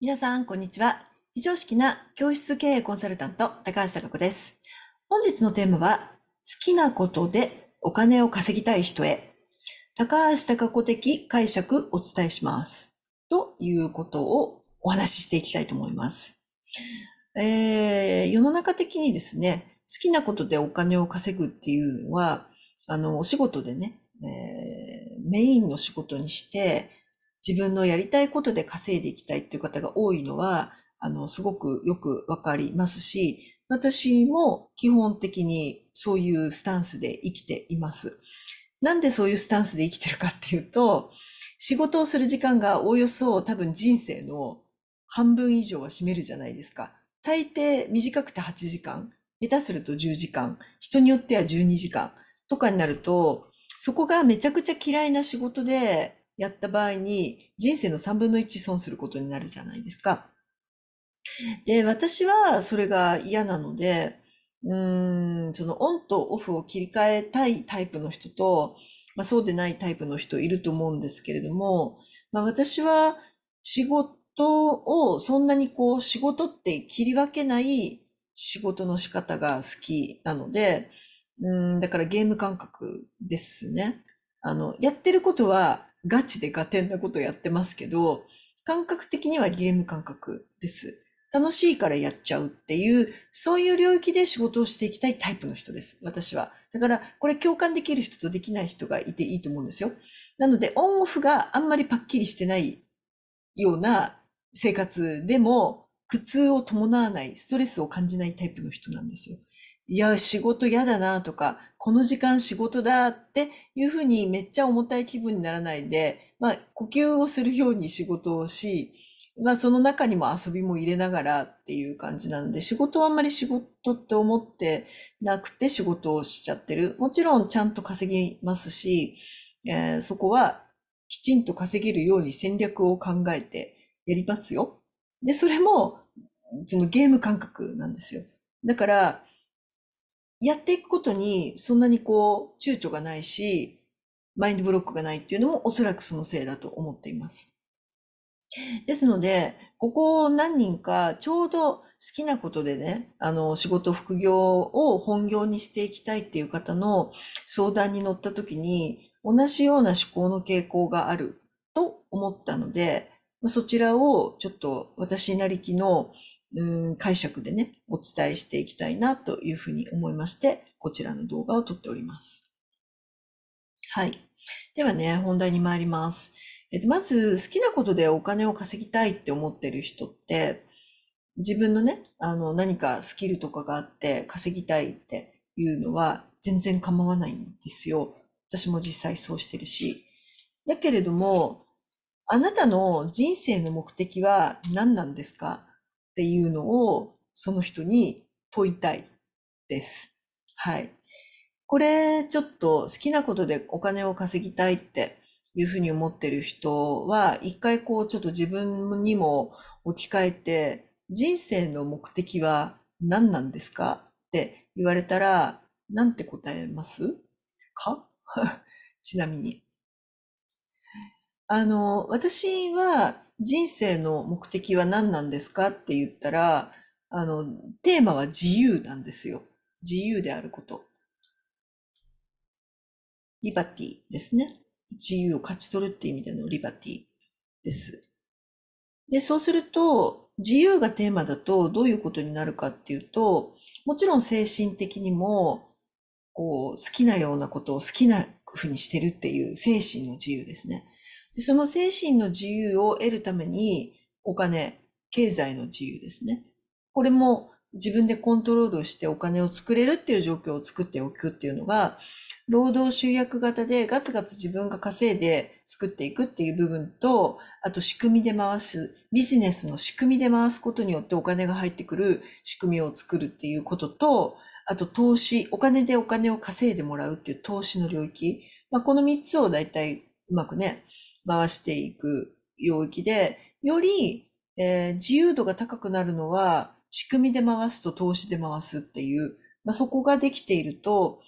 皆さん、こんにちは。非常識な教室経営コンサルタント、高橋貴子です。本日のテーマは、好きなことでお金を稼ぎたい人へ、高橋貴子的解釈お伝えします。ということをお話ししていきたいと思います。えー、世の中的にですね、好きなことでお金を稼ぐっていうのは、あの、お仕事でね、えー、メインの仕事にして、自分のやりたいことで稼いでいきたいっていう方が多いのは、あの、すごくよくわかりますし、私も基本的にそういうスタンスで生きています。なんでそういうスタンスで生きてるかっていうと、仕事をする時間がおおよそ多分人生の半分以上は占めるじゃないですか。大抵短くて8時間、下手すると10時間、人によっては12時間とかになると、そこがめちゃくちゃ嫌いな仕事で、やった場合に人生の3分の1損することになるじゃないですか。で、私はそれが嫌なので、うーん、そのオンとオフを切り替えたいタイプの人と、まあ、そうでないタイプの人いると思うんですけれども、まあ、私は仕事をそんなにこう仕事って切り分けない仕事の仕方が好きなので、うん、だからゲーム感覚ですね。あの、やってることはガチでガテンなことやってますけど、感覚的にはゲーム感覚です。楽しいからやっちゃうっていう、そういう領域で仕事をしていきたいタイプの人です。私は。だから、これ共感できる人とできない人がいていいと思うんですよ。なので、オンオフがあんまりパッキリしてないような生活でも、苦痛を伴わない、ストレスを感じないタイプの人なんですよ。いや、仕事嫌だなとか、この時間仕事だっていうふうにめっちゃ重たい気分にならないで、まあ、呼吸をするように仕事をし、まあ、その中にも遊びも入れながらっていう感じなので、仕事はあんまり仕事って思ってなくて仕事をしちゃってる。もちろんちゃんと稼ぎますし、えー、そこはきちんと稼げるように戦略を考えてやりますよ。で、それも、そのゲーム感覚なんですよ。だから、やっていくことにそんなにこう躊躇がないし、マインドブロックがないっていうのもおそらくそのせいだと思っています。ですので、ここ何人かちょうど好きなことでね、あの仕事、副業を本業にしていきたいっていう方の相談に乗った時に同じような思考の傾向があると思ったので、そちらをちょっと私なりきのうん解釈でね、お伝えしていきたいなというふうに思いまして、こちらの動画を撮っております。はい。ではね、本題に参ります。えっと、まず、好きなことでお金を稼ぎたいって思ってる人って、自分のね、あの、何かスキルとかがあって稼ぎたいっていうのは全然構わないんですよ。私も実際そうしてるし。だけれども、あなたの人生の目的は何なんですかっていうのをその人に問いたいです。はい。これちょっと好きなことでお金を稼ぎたいっていうふうに思ってる人は一回こうちょっと自分にも置き換えて人生の目的は何なんですかって言われたら何て答えますか ちなみに。あの、私は人生の目的は何なんですかって言ったら、あの、テーマは自由なんですよ。自由であること。リバティですね。自由を勝ち取るっていう意味でのリバティです。で、そうすると、自由がテーマだとどういうことになるかっていうと、もちろん精神的にも、こう、好きなようなことを好きなふうにしてるっていう精神の自由ですね。その精神の自由を得るために、お金、経済の自由ですね。これも自分でコントロールしてお金を作れるっていう状況を作っておくっていうのが、労働集約型でガツガツ自分が稼いで作っていくっていう部分と、あと仕組みで回す、ビジネスの仕組みで回すことによってお金が入ってくる仕組みを作るっていうことと、あと投資、お金でお金を稼いでもらうっていう投資の領域。まあ、この3つを大体うまくね、回していく領域で、より、えー、自由度が高くなるのは、仕組みで回すと投資で回すっていう、まあ、そこができていると、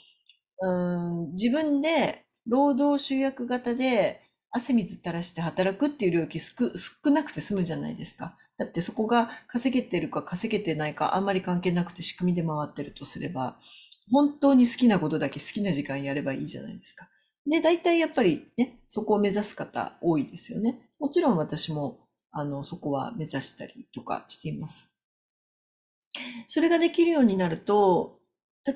うん自分で労働集約型で汗水垂らして働くっていう領域少なくて済むじゃないですか。だってそこが稼げてるか稼げてないかあんまり関係なくて仕組みで回ってるとすれば、本当に好きなことだけ好きな時間やればいいじゃないですか。で、大体やっぱりね、そこを目指す方多いですよね。もちろん私も、あの、そこは目指したりとかしています。それができるようになると、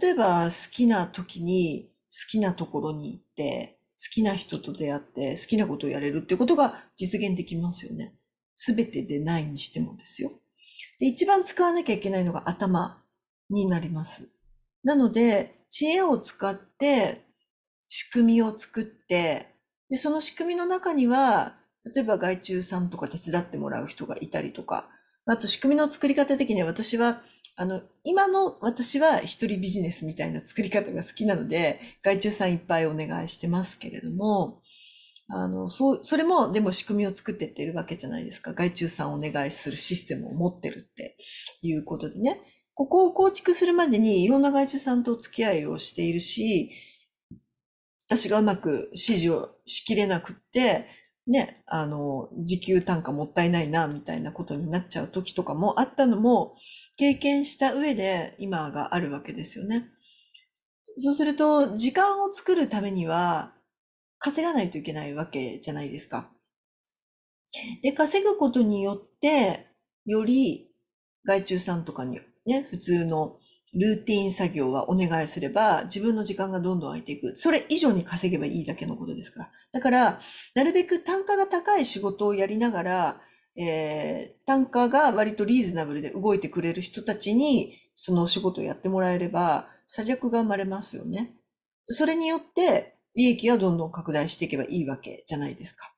例えば好きな時に好きなところに行って、好きな人と出会って好きなことをやれるってことが実現できますよね。すべてでないにしてもですよ。で、一番使わなきゃいけないのが頭になります。なので、知恵を使って仕組みを作って、で、その仕組みの中には、例えば外注さんとか手伝ってもらう人がいたりとか、あと仕組みの作り方的には私は、あの、今の私は一人ビジネスみたいな作り方が好きなので、外注さんいっぱいお願いしてますけれども、あの、そう、それもでも仕組みを作ってってるわけじゃないですか。外注さんお願いするシステムを持ってるっていうことでね。ここを構築するまでにいろんな外注さんとお付き合いをしているし、私がうまく指示をしきれなくって、ね、あの、時給単価もったいないな、みたいなことになっちゃう時とかもあったのも、経験した上で今があるわけですよね。そうすると、時間を作るためには、稼がないといけないわけじゃないですか。で、稼ぐことによって、より、外注さんとかにね、普通のルーティン作業はお願いすれば、自分の時間がどんどん空いていく。それ以上に稼げばいいだけのことですから。だから、なるべく単価が高い仕事をやりながら、えー、単価が割とリーズナブルで動いてくれる人たちに、その仕事をやってもらえれば、差弱が生まれますよね。それによって、利益はどんどん拡大していけばいいわけじゃないですか。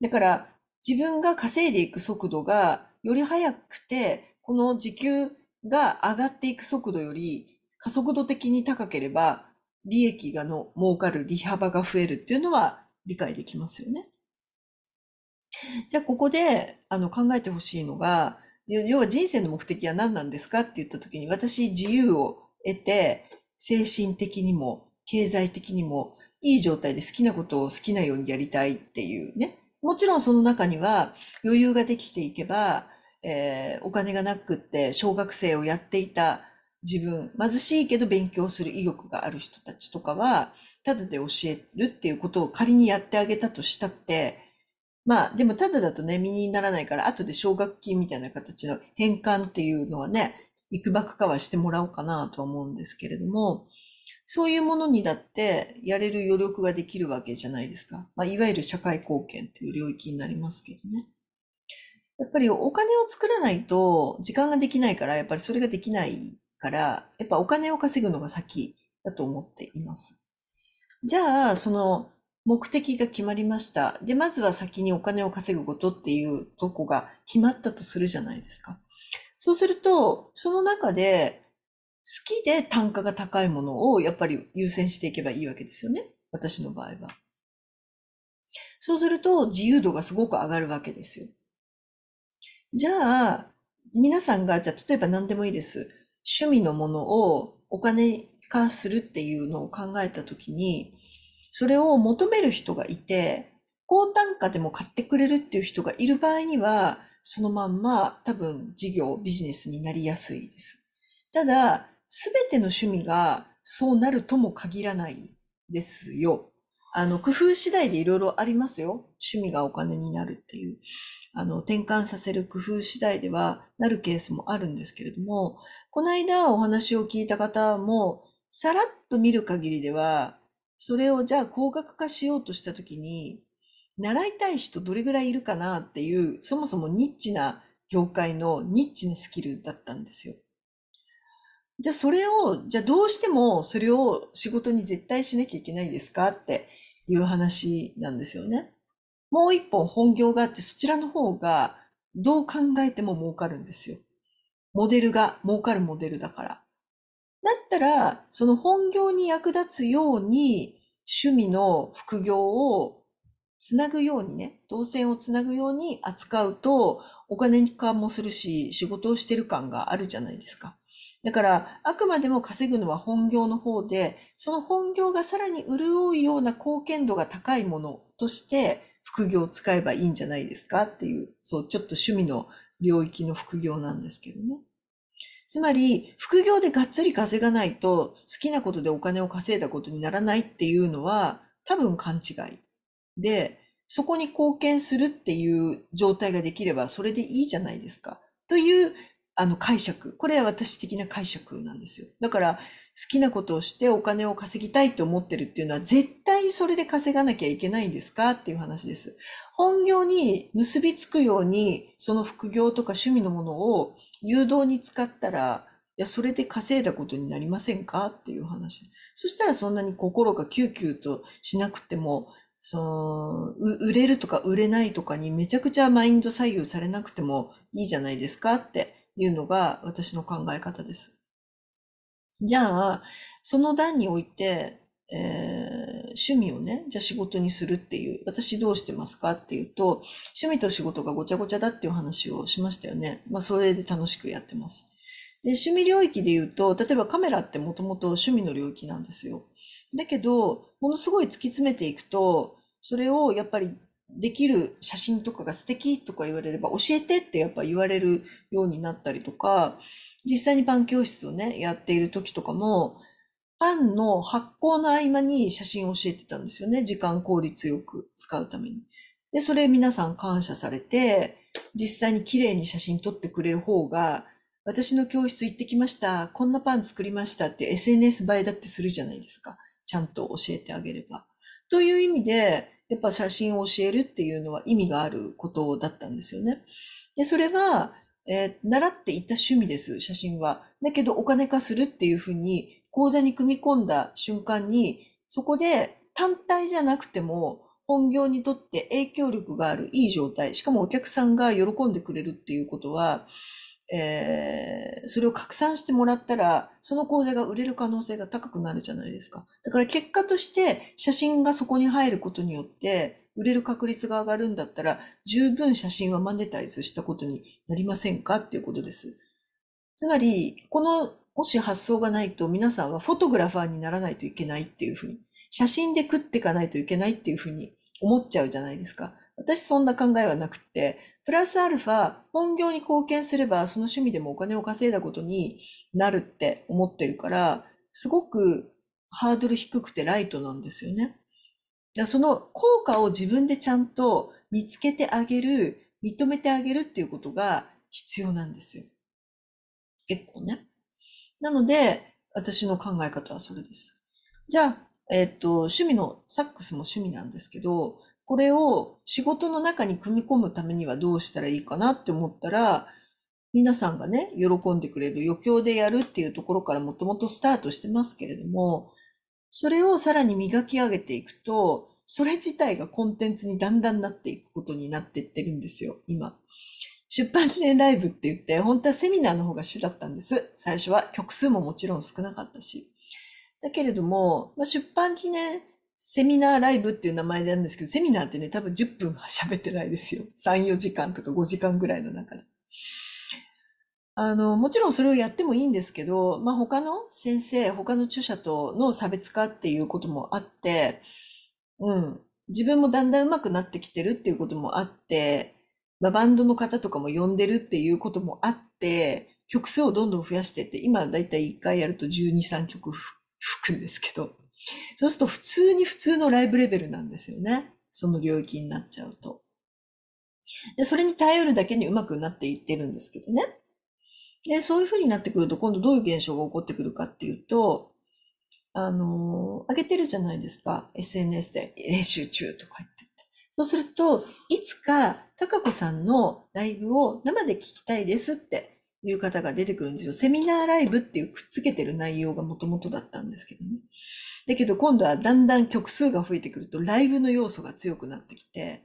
だから、自分が稼いでいく速度がより速くて、この時給が上がっていく速度より加速度的に高ければ利益がの儲かる利幅が増えるっていうのは理解できますよね。じゃあここであの考えてほしいのが要は人生の目的は何なんですかって言った時に私自由を得て精神的にも経済的にもいい状態で好きなことを好きなようにやりたいっていうねもちろんその中には余裕ができていけばえー、お金がなくって小学生をやっていた自分、貧しいけど勉強する意欲がある人たちとかは、ただで教えるっていうことを仮にやってあげたとしたって、まあでもただだとね、身にならないから、後で奨学金みたいな形の返還っていうのはね、いくばくかはしてもらおうかなとは思うんですけれども、そういうものにだってやれる余力ができるわけじゃないですか。まあ、いわゆる社会貢献っていう領域になりますけどね。やっぱりお金を作らないと時間ができないから、やっぱりそれができないから、やっぱお金を稼ぐのが先だと思っています。じゃあ、その目的が決まりました。で、まずは先にお金を稼ぐことっていうとこが決まったとするじゃないですか。そうすると、その中で好きで単価が高いものをやっぱり優先していけばいいわけですよね。私の場合は。そうすると自由度がすごく上がるわけですよ。じゃあ、皆さんが、じゃあ、例えば何でもいいです。趣味のものをお金化するっていうのを考えたときに、それを求める人がいて、高単価でも買ってくれるっていう人がいる場合には、そのまんま多分事業、ビジネスになりやすいです。ただ、すべての趣味がそうなるとも限らないですよ。あの、工夫次第でいろいろありますよ。趣味がお金になるっていう。あの、転換させる工夫次第ではなるケースもあるんですけれども、この間お話を聞いた方も、さらっと見る限りでは、それをじゃあ高額化しようとした時に、習いたい人どれぐらいいるかなっていう、そもそもニッチな業界のニッチなスキルだったんですよ。じゃあそれを、じゃあどうしてもそれを仕事に絶対しなきゃいけないですかっていう話なんですよね。もう一本本業があって、そちらの方がどう考えても儲かるんですよ。モデルが儲かるモデルだから。だったら、その本業に役立つように、趣味の副業をつなぐようにね、動線をつなぐように扱うと、お金化もするし、仕事をしてる感があるじゃないですか。だから、あくまでも稼ぐのは本業の方で、その本業がさらに潤うような貢献度が高いものとして、副業を使えばいいんじゃないですかっていう、そう、ちょっと趣味の領域の副業なんですけどね。つまり、副業でがっつり稼がないと、好きなことでお金を稼いだことにならないっていうのは、多分勘違い。で、そこに貢献するっていう状態ができれば、それでいいじゃないですか。というあの解釈。これは私的な解釈なんですよ。だから、好きなことをしてお金を稼ぎたいと思ってるっていうのは、絶対にそれで稼がなきゃいけないんですかっていう話です。本業に結びつくように、その副業とか趣味のものを誘導に使ったら、いや、それで稼いだことになりませんかっていう話。そしたらそんなに心がキューキューとしなくても、その、売れるとか売れないとかにめちゃくちゃマインド左右されなくてもいいじゃないですかって。いうのが私の考え方です。じゃあ、その段において、えー、趣味をね、じゃあ仕事にするっていう、私どうしてますかっていうと、趣味と仕事がごちゃごちゃだっていう話をしましたよね。まあ、それで楽しくやってます。で、趣味領域で言うと、例えばカメラってもともと趣味の領域なんですよ。だけど、ものすごい突き詰めていくと、それをやっぱりできる写真とかが素敵とか言われれば教えてってやっぱ言われるようになったりとか、実際にパン教室をね、やっている時とかも、パンの発酵の合間に写真を教えてたんですよね。時間効率よく使うために。で、それ皆さん感謝されて、実際に綺麗に写真撮ってくれる方が、私の教室行ってきました。こんなパン作りましたって SNS 映えだってするじゃないですか。ちゃんと教えてあげれば。という意味で、やっぱ写真を教えるっていうのは意味があることだったんですよね。でそれが、えー、習っていた趣味です、写真は。だけどお金化するっていうふうに、講座に組み込んだ瞬間に、そこで単体じゃなくても、本業にとって影響力があるいい状態、しかもお客さんが喜んでくれるっていうことは、えー、それを拡散してもらったら、その講座が売れる可能性が高くなるじゃないですか。だから結果として写真がそこに入ることによって、売れる確率が上がるんだったら、十分写真はマネタイズしたことになりませんかっていうことです。つまり、この、もし発想がないと皆さんはフォトグラファーにならないといけないっていうふうに、写真で食っていかないといけないっていうふうに思っちゃうじゃないですか。私そんな考えはなくて、プラスアルファ、本業に貢献すれば、その趣味でもお金を稼いだことになるって思ってるから、すごくハードル低くてライトなんですよね。だその効果を自分でちゃんと見つけてあげる、認めてあげるっていうことが必要なんですよ。結構ね。なので、私の考え方はそれです。じゃあ、えっと、趣味の、サックスも趣味なんですけど、これを仕事の中に組み込むためにはどうしたらいいかなって思ったら、皆さんがね、喜んでくれる余興でやるっていうところからもともとスタートしてますけれども、それをさらに磨き上げていくと、それ自体がコンテンツにだんだんなっていくことになっていってるんですよ、今。出版記念ライブって言って、本当はセミナーの方が主だったんです。最初は曲数ももちろん少なかったし。だけれども、まあ、出版記念セミナーライブっていう名前なんですけど、セミナーってね、多分10分は喋ってないですよ。3、4時間とか5時間ぐらいの中で。あの、もちろんそれをやってもいいんですけど、まあ、他の先生、他の著者との差別化っていうこともあって、うん、自分もだんだん上手くなってきてるっていうこともあって、まあ、バンドの方とかも呼んでるっていうこともあって、曲数をどんどん増やしてって、今だいたい1回やると12、3曲吹くんですけど、そうすると普通に普通のライブレベルなんですよね。その領域になっちゃうと。でそれに耐えるだけにうまくなっていってるんですけどね。で、そういうふうになってくると、今度どういう現象が起こってくるかっていうと、あの、上げてるじゃないですか。SNS で練習中とか言ってて。そうすると、いつか、か子さんのライブを生で聞きたいですっていう方が出てくるんですよ。セミナーライブっていうくっつけてる内容がもともとだったんですけどね。だけど今度はだんだん曲数が増えてくるとライブの要素が強くなってきて、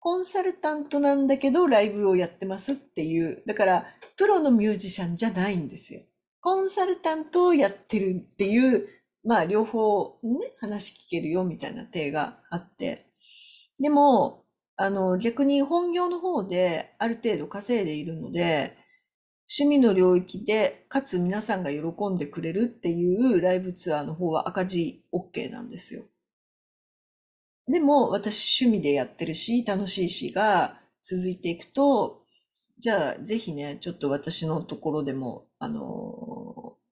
コンサルタントなんだけどライブをやってますっていう、だからプロのミュージシャンじゃないんですよ。コンサルタントをやってるっていう、まあ両方ね、話聞けるよみたいな手があって。でも、あの逆に本業の方である程度稼いでいるので、趣味の領域で、かつ皆さんが喜んでくれるっていうライブツアーの方は赤字 OK なんですよ。でも私趣味でやってるし、楽しいしが続いていくと、じゃあぜひね、ちょっと私のところでも、あの、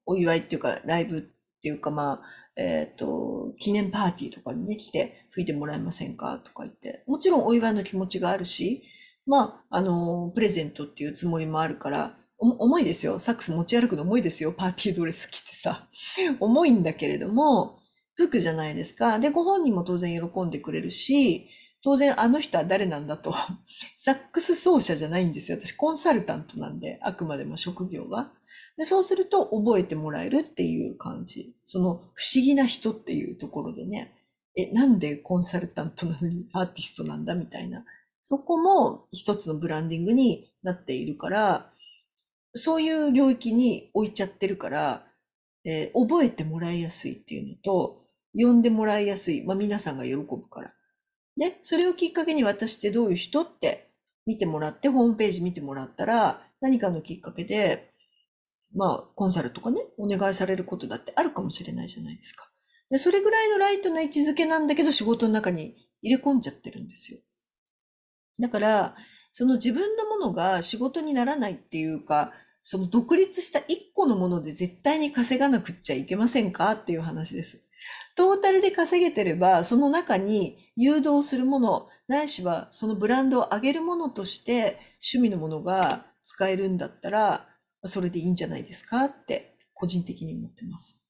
お祝いっていうかライブっていうかまあ、えっ、ー、と、記念パーティーとかに、ね、来て吹いてもらえませんかとか言って、もちろんお祝いの気持ちがあるし、まあ、あの、プレゼントっていうつもりもあるから、重いですよ。サックス持ち歩くの重いですよ。パーティードレス着てさ。重いんだけれども、服じゃないですか。で、ご本人も当然喜んでくれるし、当然あの人は誰なんだと。サックス奏者じゃないんですよ。私コンサルタントなんで、あくまでも職業は。で、そうすると覚えてもらえるっていう感じ。その不思議な人っていうところでね。え、なんでコンサルタントなのにアーティストなんだみたいな。そこも一つのブランディングになっているから、そういう領域に置いちゃってるから、えー、覚えてもらいやすいっていうのと、呼んでもらいやすい。まあ、皆さんが喜ぶから。ね、それをきっかけに私ってどういう人って見てもらって、ホームページ見てもらったら、何かのきっかけで、まあ、コンサルとかね、お願いされることだってあるかもしれないじゃないですか。でそれぐらいのライトな位置づけなんだけど、仕事の中に入れ込んじゃってるんですよ。だから、その自分のものが仕事にならないっていうか、その独立した一個のもので絶対に稼がなくっちゃいけませんかっていう話です。トータルで稼げてれば、その中に誘導するもの、ないしはそのブランドを上げるものとして趣味のものが使えるんだったら、それでいいんじゃないですかって個人的に思ってます。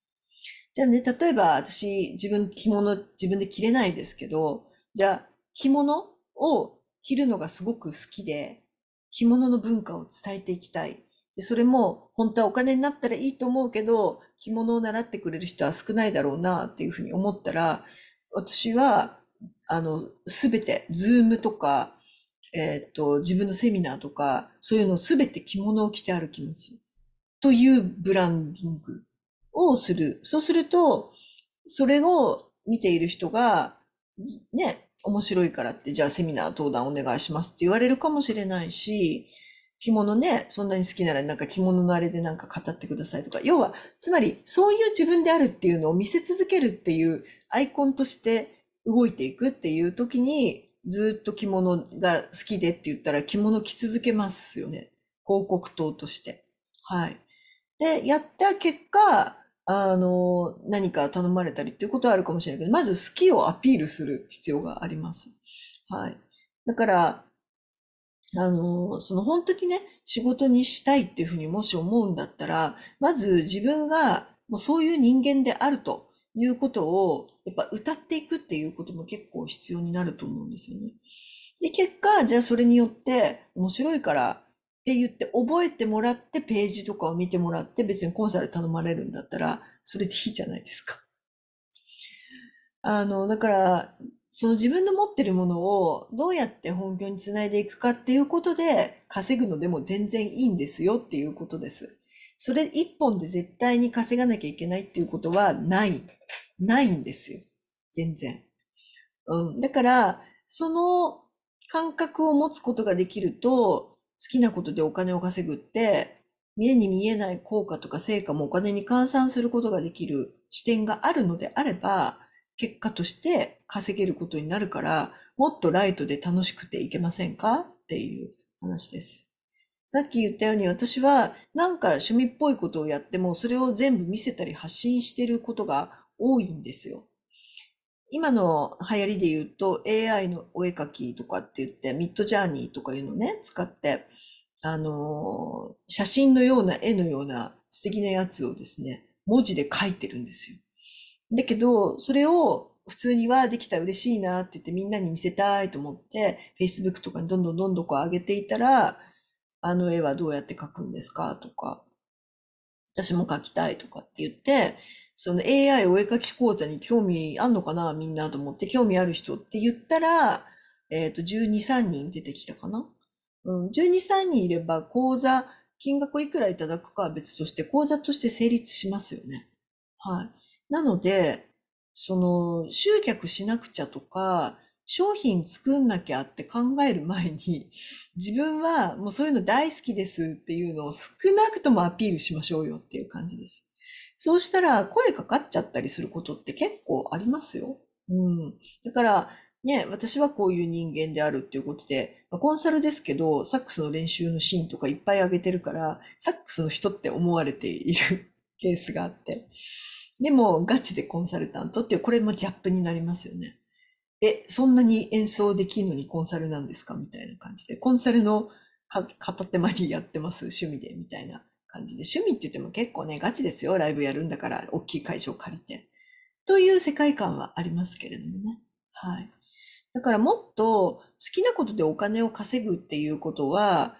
じゃあね、例えば私自分着物自分で着れないですけど、じゃあ着物を着るのがすごく好きで、着物の文化を伝えていきたい。でそれも本当はお金になったらいいと思うけど、着物を習ってくれる人は少ないだろうなっていうふうに思ったら、私は、あの、すべて、ズームとか、えっ、と、自分のセミナーとか、そういうのすべて着物を着て歩きます。というブランディングをする。そうすると、それを見ている人が、ね、面白いからって、じゃあセミナー登壇お願いしますって言われるかもしれないし、着物ね、そんなに好きならなんか着物のあれでなんか語ってくださいとか、要は、つまりそういう自分であるっていうのを見せ続けるっていうアイコンとして動いていくっていう時に、ずっと着物が好きでって言ったら着物着続けますよね。広告塔として。はい。で、やった結果、あの、何か頼まれたりっていうことはあるかもしれないけど、まず好きをアピールする必要があります。はい。だから、あの、その本当にね、仕事にしたいっていうふうにもし思うんだったら、まず自分がもうそういう人間であるということを、やっぱ歌っていくっていうことも結構必要になると思うんですよね。で、結果、じゃあそれによって面白いから、って言って覚えてもらってページとかを見てもらって別にコンサル頼まれるんだったらそれでいいじゃないですか。あの、だから、その自分の持ってるものをどうやって本業につないでいくかっていうことで稼ぐのでも全然いいんですよっていうことです。それ一本で絶対に稼がなきゃいけないっていうことはない。ないんですよ。全然。うん。だから、その感覚を持つことができると、好きなことでお金を稼ぐって、見えに見えない効果とか成果もお金に換算することができる視点があるのであれば、結果として稼げることになるから、もっとライトで楽しくていけませんかっていう話です。さっき言ったように私はなんか趣味っぽいことをやってもそれを全部見せたり発信していることが多いんですよ。今の流行りで言うと AI のお絵描きとかって言ってミッドジャーニーとかいうのね使ってあの写真のような絵のような素敵なやつをですね文字で書いてるんですよ。だけどそれを普通にはできたら嬉しいなって言ってみんなに見せたいと思って Facebook とかにどんどんどんどんこう上げていたらあの絵はどうやって描くんですかとか私も書きたいとかって言って、その AI お絵描き講座に興味あんのかな、みんなと思って、興味ある人って言ったら、えっ、ー、と、12、3人出てきたかな。うん、12、3人いれば講座、金額いくらいただくかは別として、講座として成立しますよね。はい。なので、その、集客しなくちゃとか、商品作んなきゃって考える前に、自分はもうそういうの大好きですっていうのを少なくともアピールしましょうよっていう感じです。そうしたら声かかっちゃったりすることって結構ありますよ。うん。だから、ね、私はこういう人間であるっていうことで、まコンサルですけど、サックスの練習のシーンとかいっぱいあげてるから、サックスの人って思われている ケースがあって。でも、ガチでコンサルタントっていう、これもギャップになりますよね。え、そんなに演奏できるのにコンサルなんですかみたいな感じで、コンサルの片手間にやってます、趣味で、みたいな感じで、趣味って言っても結構ね、ガチですよ、ライブやるんだから、大きい会場借りて。という世界観はありますけれどもね。はい。だからもっと好きなことでお金を稼ぐっていうことは、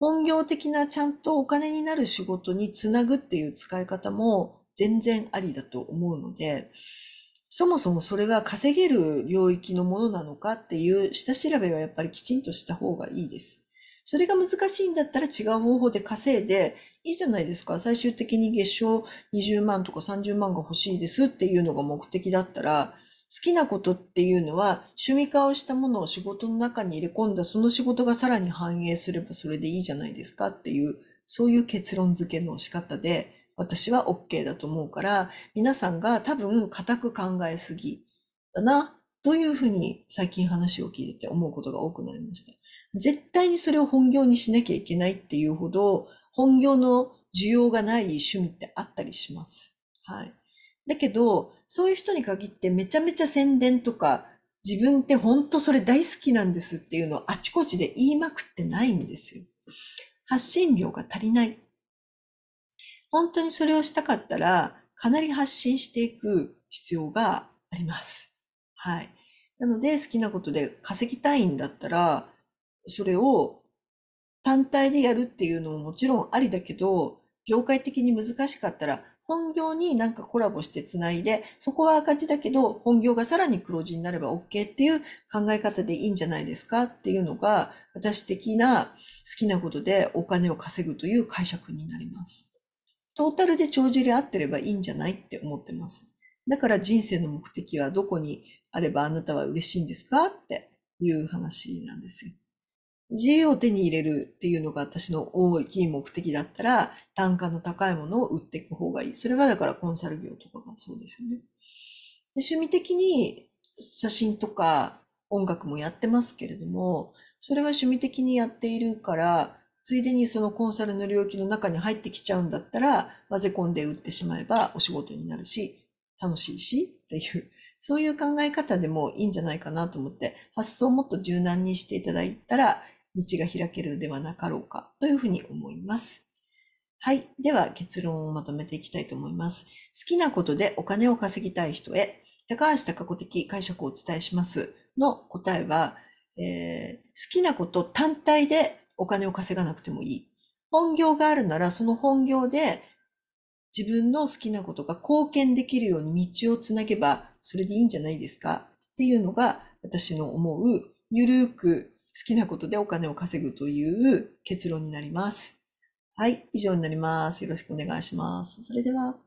本業的なちゃんとお金になる仕事につなぐっていう使い方も全然ありだと思うので、そもそもそれは稼げる領域のものなのかっていう下調べはやっぱりきちんとした方がいいです。それが難しいんだったら違う方法で稼いでいいじゃないですか。最終的に月賞20万とか30万が欲しいですっていうのが目的だったら、好きなことっていうのは趣味化をしたものを仕事の中に入れ込んだその仕事がさらに反映すればそれでいいじゃないですかっていう、そういう結論付けの仕方で、私は OK だと思うから、皆さんが多分固く考えすぎだな、というふうに最近話を聞いて思うことが多くなりました。絶対にそれを本業にしなきゃいけないっていうほど、本業の需要がない趣味ってあったりします。はい。だけど、そういう人に限ってめちゃめちゃ宣伝とか、自分って本当それ大好きなんですっていうのをあちこちで言いまくってないんですよ。発信量が足りない。本当にそれをしたかったら、かなり発信していく必要があります。はい。なので、好きなことで稼ぎたいんだったら、それを単体でやるっていうのももちろんありだけど、業界的に難しかったら、本業になんかコラボしてつないで、そこは赤字だけど、本業がさらに黒字になれば OK っていう考え方でいいんじゃないですかっていうのが、私的な好きなことでお金を稼ぐという解釈になります。トータルで帳尻合ってればいいんじゃないって思ってます。だから人生の目的はどこにあればあなたは嬉しいんですかっていう話なんですよ。自由を手に入れるっていうのが私の大きい目的だったら、単価の高いものを売っていく方がいい。それはだからコンサル業とかがそうですよね。趣味的に写真とか音楽もやってますけれども、それは趣味的にやっているから、ついでにそのコンサルの領域の中に入ってきちゃうんだったら、混ぜ込んで売ってしまえばお仕事になるし、楽しいしっていう、そういう考え方でもいいんじゃないかなと思って、発想をもっと柔軟にしていただいたら、道が開けるではなかろうかというふうに思います。はい。では結論をまとめていきたいと思います。好きなことでお金を稼ぎたい人へ、高橋隆子的解釈をお伝えしますの答えは、えー、好きなこと単体でお金を稼がなくてもいい。本業があるなら、その本業で自分の好きなことが貢献できるように道をつなげば、それでいいんじゃないですかっていうのが、私の思う、ゆるーく好きなことでお金を稼ぐという結論になります。はい、以上になります。よろしくお願いします。それでは。